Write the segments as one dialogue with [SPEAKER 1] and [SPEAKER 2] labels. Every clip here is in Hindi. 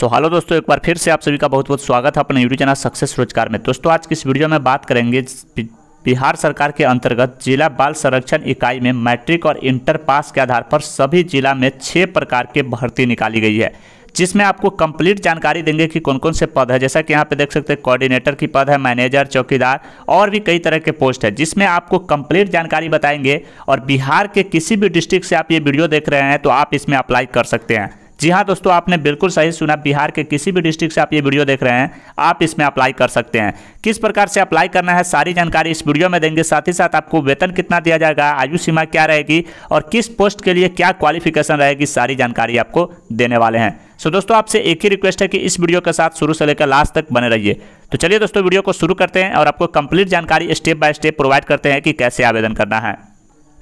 [SPEAKER 1] सो हेलो दोस्तों एक बार फिर से आप सभी का बहुत बहुत स्वागत है अपने यूट्यूब चैनल सक्सेस रोजगार में दोस्तों आज की इस वीडियो में बात करेंगे बिहार सरकार के अंतर्गत जिला बाल संरक्षण इकाई में मैट्रिक और इंटर पास के आधार पर सभी जिला में छः प्रकार की भर्ती निकाली गई है जिसमें आपको कंप्लीट जानकारी देंगे कि कौन कौन से पद है जैसा कि यहाँ पे देख सकते हैं कोऑर्डिनेटर की पद है मैनेजर चौकीदार और भी कई तरह के पोस्ट है जिसमें आपको कंप्लीट जानकारी बताएंगे और बिहार के किसी भी डिस्ट्रिक्ट से आप ये वीडियो देख रहे हैं तो आप इसमें अप्लाई कर सकते हैं जी हाँ दोस्तों आपने बिल्कुल सही सुना बिहार के किसी भी डिस्ट्रिक्ट से आप ये वीडियो देख रहे हैं आप इसमें अप्लाई कर सकते हैं किस प्रकार से अप्लाई करना है सारी जानकारी इस वीडियो में देंगे साथ ही साथ आपको वेतन कितना दिया जाएगा आयु सीमा क्या रहेगी और किस पोस्ट के लिए क्या क्वालिफिकेशन रहेगी सारी जानकारी आपको देने वाले हैं सो दोस्तों आपसे एक ही रिक्वेस्ट है कि इस वीडियो के साथ शुरू से लेकर लास्ट तक बने रहिए तो चलिए दोस्तों वीडियो को शुरू करते हैं और आपको कंप्लीट जानकारी स्टेप बाय स्टेप प्रोवाइड करते हैं कि कैसे आवेदन करना है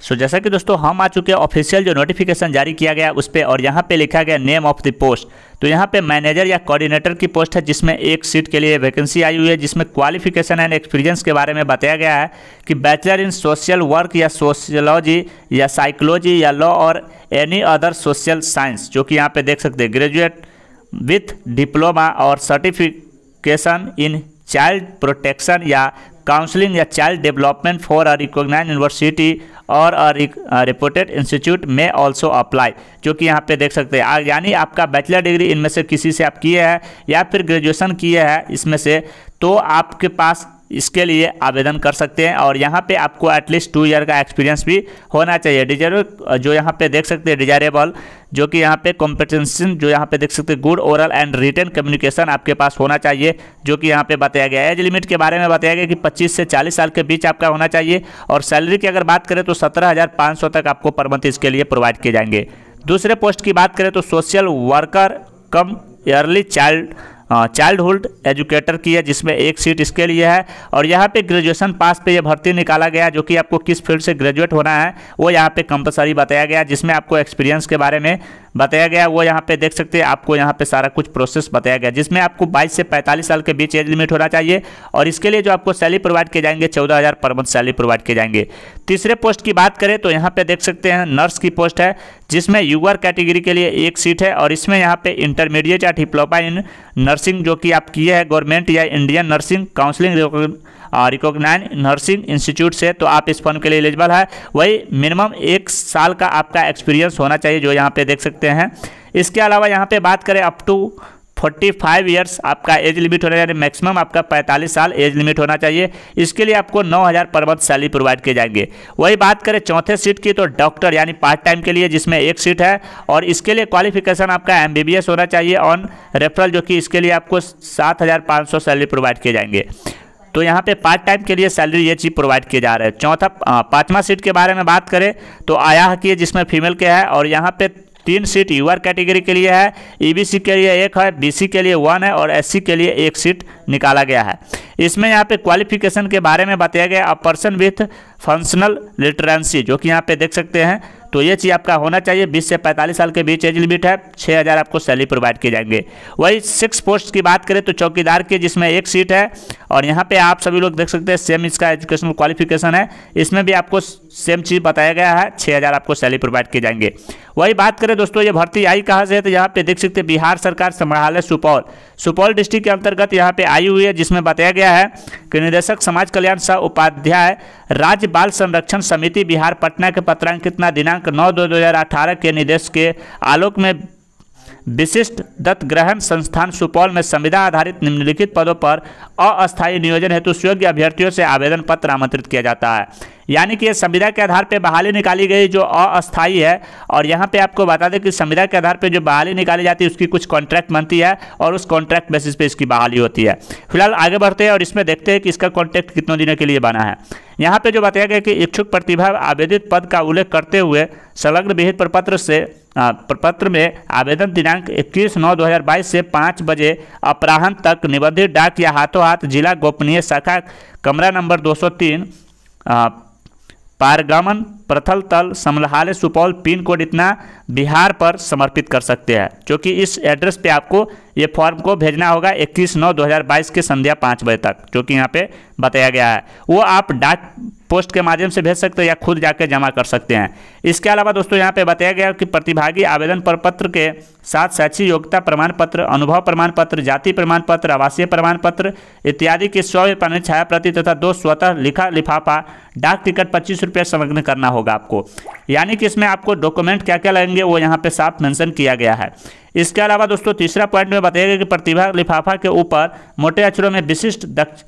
[SPEAKER 1] सो so, जैसा कि दोस्तों हम आ चुके हैं ऑफिशियल जो नोटिफिकेशन जारी किया गया उस पर और यहाँ पे लिखा गया नेम ऑफ द पोस्ट तो यहाँ पे मैनेजर या कोऑर्डिनेटर की पोस्ट है जिसमें एक सीट के लिए वैकेंसी आई हुई है जिसमें क्वालिफिकेशन एंड एक्सपीरियंस के बारे में बताया गया है कि बैचलर इन सोशल वर्क या सोशलॉजी या साइकोलॉजी या लॉ और एनी अदर सोशल साइंस जो कि यहाँ पर देख सकते हैं ग्रेजुएट विथ डिप्लोमा और सर्टिफिकेशन इन चाइल्ड प्रोटेक्शन या काउंसलिंग या child development for a recognise university और रिपोर्टेड इंस्टीट्यूट में ऑल्सो अप्लाई जो कि यहाँ पे देख सकते हैं यानी आपका बैचलर डिग्री इनमें से किसी से आप किए हैं या फिर ग्रेजुएशन किए हैं इसमें से तो आपके पास इसके लिए आवेदन कर सकते हैं और यहाँ पे आपको एटलीस्ट टू ईयर का एक्सपीरियंस भी होना चाहिए डिजर जो यहाँ पे देख सकते हैं डिजायरेबल जो कि यहाँ पे कॉम्पिटेंसन जो यहाँ पे देख सकते हैं good oral and written communication आपके पास होना चाहिए जो कि यहाँ पे बताया गया है एज लिमिट के बारे में बताया गया कि 25 से 40 साल के बीच आपका होना चाहिए और सैलरी की अगर बात करें तो सत्रह तक आपको पर मंथ इसके लिए प्रोवाइड किए जाएंगे दूसरे पोस्ट की बात करें तो social worker cum early child childhood educator की है जिसमें एक सीट इसके लिए है और यहाँ पे ग्रेजुएशन पास पे ये भर्ती निकाला गया जो कि आपको किस फील्ड से ग्रेजुएट होना है वो यहाँ पे कंपलसरी बताया गया जिसमें आपको एक्सपीरियंस के बारे में बताया गया वो यहाँ पे देख सकते हैं आपको यहाँ पे सारा कुछ प्रोसेस बताया गया जिसमें आपको 22 से 45 साल के बीच एज लिमिट होना चाहिए और इसके लिए जो आपको सैलरी प्रोवाइड किए जाएंगे चौदह हज़ार पर मंथ सैलरी प्रोवाइड किए जाएंगे तीसरे पोस्ट की बात करें तो यहाँ पे देख सकते हैं नर्स की पोस्ट है जिसमें यूवर कैटेगरी के लिए एक सीट है और इसमें यहाँ पे इंटरमीडिएट या डिप्लोमा इन नर्सिंग जो कि आप किए हैं गवर्नमेंट या Indian nursing council recognised nursing institute से तो आप इस फॉर्म के लिए एलिजिबल है वही मिनिमम एक साल का आपका एक्सपीरियंस होना चाहिए जो यहाँ पे देख सकते हैं इसके अलावा यहाँ पे बात करें अप टू 45 ईयर्स आपका एज लिमिट होना चाहिए मैक्सिमम आपका 45 साल एज लिमिट होना चाहिए इसके लिए आपको 9000 पर मंथ सैलरी प्रोवाइड किए जाएंगे वही बात करें चौथे सीट की तो डॉक्टर यानी पार्ट टाइम के लिए जिसमें एक सीट है और इसके लिए क्वालिफिकेशन आपका एम होना चाहिए ऑन रेफरल जो कि इसके लिए आपको सात सैलरी प्रोवाइड किए जाएंगे तो यहाँ पे पार्ट टाइम के लिए सैलरी ये चीज़ प्रोवाइड किए जा रहे हैं चौथा पाँचवा सीट के बारे में बात करें तो आया की जिसमें फीमेल के है और यहाँ पे तीन सीट यूआर कैटेगरी के लिए है ईबीसी e के लिए एक है बीसी के लिए वन है और एससी के लिए एक सीट निकाला गया है इसमें यहाँ पे क्वालिफिकेशन के बारे में बताया गया a person with functional literacy जो कि यहाँ पे देख सकते हैं तो ये चीज़ आपका होना चाहिए बीस से पैंतालीस साल के बीच एज लिमिट है छः हज़ार आपको सैलरी प्रोवाइड किए जाएंगे वही सिक्स पोस्ट की बात करें तो चौकीदार की जिसमें एक सीट है और यहाँ पर आप सभी लोग देख सकते हैं सेम इसका एजुकेशनल क्वालिफिकेशन है इसमें भी आपको सेम चीज़ बताया गया है छः हज़ार आपको सैलरी प्रोवाइड किए जाएंगे वही बात करें दोस्तों ये भर्ती आई कहाँ से है तो यहाँ पे देख सकते हैं बिहार सरकार संग्रहालय सुपौल सुपौल डिस्ट्रिक्ट के अंतर्गत यहाँ पे आई हुई है जिसमें बताया गया है कि निदेशक समाज कल्याण सह उपाध्याय राज्य बाल संरक्षण समिति बिहार पटना के पत्रांकित दिनांक नौ दो दो के निर्देश के आलोक में विशिष्ट दत्त ग्रहण संस्थान सुपौल में संविदा आधारित निम्नलिखित पदों पर अस्थायी नियोजन हेतु स्वयोग्य अभ्यर्थियों से आवेदन पत्र आमंत्रित किया जाता है यानी कि यह संविदा के आधार पर बहाली निकाली गई जो अस्थायी है और यहाँ पे आपको बता दें कि संविधा के आधार पर जो बहाली निकाली जाती है उसकी कुछ कॉन्ट्रैक्ट बनती है और उस कॉन्ट्रैक्ट बेसिस पे इसकी बहाली होती है फिलहाल आगे बढ़ते हैं और इसमें देखते हैं कि इसका कॉन्ट्रैक्ट कितने दिनों के लिए बना है यहाँ पे जो बताया गया कि इच्छुक प्रतिभा आवेदित पद का उल्लेख करते हुए संलग्न विहित प्रपत्र से प्रपत्र में आवेदन दिनांक 21 नौ 2022 से 5 बजे अपराहन तक निबंधित डाक या हाथों हाथ जिला गोपनीय शाखा कमरा नंबर 203 सौ पारगमन प्रथल तल समलहाले सुपौल पिन कोड इतना बिहार पर समर्पित कर सकते हैं क्योंकि इस एड्रेस पे आपको ये फॉर्म को भेजना होगा 21 नौ 2022 के संध्या पाँच बजे तक जो कि यहाँ पे बताया गया है वो आप डाक पोस्ट के माध्यम से भेज सकते हैं या खुद जाकर जमा कर सकते हैं इसके अलावा दोस्तों यहाँ पे बताया गया कि प्रतिभागी आवेदन प्रपत्र के साथ शैक्षिक योग्यता प्रमाण पत्र अनुभव प्रमाण पत्र जाति प्रमाण पत्र आवासीय प्रमाण पत्र इत्यादि के सौ पानी छाया प्रति तथा दो स्वतः लिखा लिफाफा डाक टिकट पच्चीस रुपये संलग्न करना होगा आपको यानी कि इसमें आपको डॉक्यूमेंट क्या क्या लगेंगे वो यहाँ पे साफ मैंसन किया गया है इसके अलावा दोस्तों तीसरा पॉइंट में बताया गया कि प्रतिभा लिफाफा के ऊपर मोटे अक्षरों में विशिष्ट दक्ष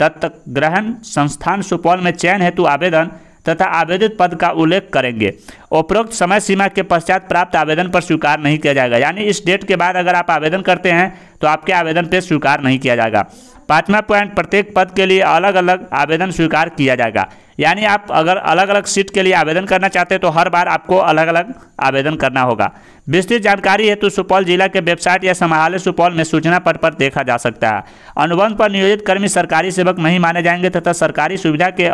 [SPEAKER 1] दत्त ग्रहण संस्थान सुपौल में चयन हेतु आवेदन तथा आवेदित पद का उल्लेख करेंगे उपरोक्त समय सीमा के पश्चात प्राप्त आवेदन पर स्वीकार नहीं किया जाएगा यानी इस डेट के बाद अगर आप आवेदन करते हैं तो आपके आवेदन पर स्वीकार नहीं किया जाएगा पाँचवा पॉइंट प्रत्येक पद के लिए अलग अलग आवेदन स्वीकार किया जाएगा यानी आप अगर अलग अलग सीट के लिए आवेदन करना चाहते हैं तो हर बार आपको अलग अलग आवेदन करना होगा विस्तृत जानकारी हेतु सुपौल जिला के वेबसाइट या समाहालय सुपौल में सूचना पद पर, पर देखा जा सकता है अनुबंध पर नियोजित कर्मी सरकारी सेवक नहीं माने जाएंगे तथा सरकारी सुविधा के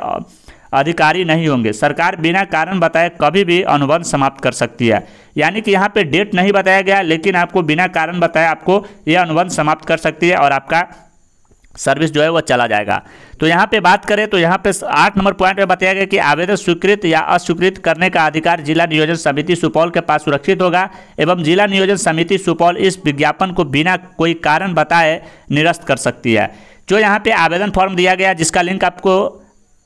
[SPEAKER 1] अधिकारी नहीं होंगे सरकार बिना कारण बताए कभी भी अनुबंध समाप्त कर सकती है यानी कि यहाँ पे डेट नहीं बताया गया लेकिन आपको बिना कारण बताए आपको यह अनुबंध समाप्त कर सकती है और आपका सर्विस जो है वह चला जाएगा तो यहाँ पे बात करें तो यहाँ पे आठ नंबर पॉइंट में बताया गया कि आवेदन स्वीकृत या अस्वीकृत करने का अधिकार जिला नियोजन समिति सुपौल के पास सुरक्षित होगा एवं जिला नियोजन समिति सुपौल इस विज्ञापन को बिना कोई कारण बताए निरस्त कर सकती है जो यहाँ पे आवेदन फॉर्म दिया गया जिसका लिंक आपको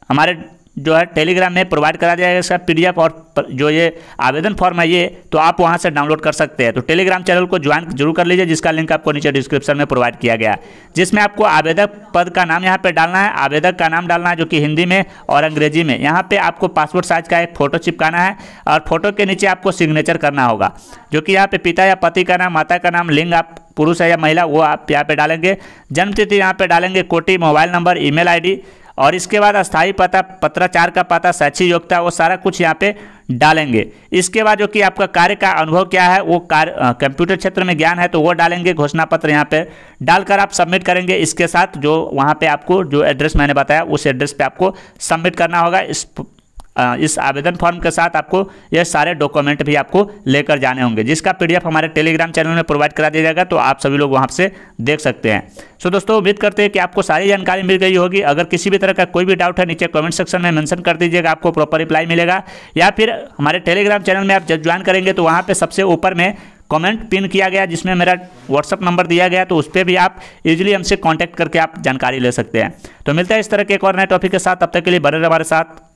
[SPEAKER 1] हमारे जो है टेलीग्राम में प्रोवाइड करा जाएगा इसका पीडीएफ और जो ये आवेदन फॉर्म है ये तो आप वहाँ से डाउनलोड कर सकते हैं तो टेलीग्राम चैनल को ज्वाइन जरूर कर लीजिए जिसका लिंक आपको नीचे डिस्क्रिप्शन में प्रोवाइड किया गया जिसमें आपको आवेदक पद का नाम यहाँ पर डालना है आवेदक का नाम डालना है जो कि हिंदी में और अंग्रेजी में यहाँ पर आपको पासपोर्ट साइज का एक फोटो चिपकाना है और फोटो के नीचे आपको सिग्नेचर करना होगा जो कि यहाँ पर पिता या पति का नाम माता का नाम लिंग आप पुरुष है या महिला वो आप यहाँ पे डालेंगे जन्म तिथि यहाँ पे डालेंगे कोटी मोबाइल नंबर ईमेल आईडी और इसके बाद स्थायी पता पत्राचार का पता शैक्षिक योग्यता वो सारा कुछ यहाँ पे डालेंगे इसके बाद जो कि आपका कार्य का अनुभव क्या है वो कार्य कंप्यूटर क्षेत्र में ज्ञान है तो वो डालेंगे घोषणा पत्र यहाँ पे डालकर आप सबमिट करेंगे इसके साथ जो वहाँ पे आपको जो एड्रेस मैंने बताया उस एड्रेस पे आपको सबमिट करना होगा इस इस आवेदन फॉर्म के साथ आपको ये सारे डॉक्यूमेंट भी आपको लेकर जाने होंगे जिसका पीडीएफ हमारे टेलीग्राम चैनल में प्रोवाइड करा दिया जाएगा तो आप सभी लोग वहाँ से देख सकते हैं सो so दोस्तों उम्मीद करते हैं कि आपको सारी जानकारी मिल गई होगी अगर किसी भी तरह का कोई भी डाउट है नीचे कमेंट सेक्शन में मेंशन कर दीजिएगा आपको प्रॉपर रिप्लाई मिलेगा या फिर हमारे टेलीग्राम चैनल में आप जब ज्वाइन करेंगे तो वहाँ पर सबसे ऊपर में कमेंट पिन किया गया जिसमें मेरा व्हाट्सअप नंबर दिया गया तो उस पर भी आप इजीली हमसे कांटेक्ट करके आप जानकारी ले सकते हैं तो मिलता है इस तरह के एक और नए टॉपिक के साथ तब तक के लिए बने हमारे साथ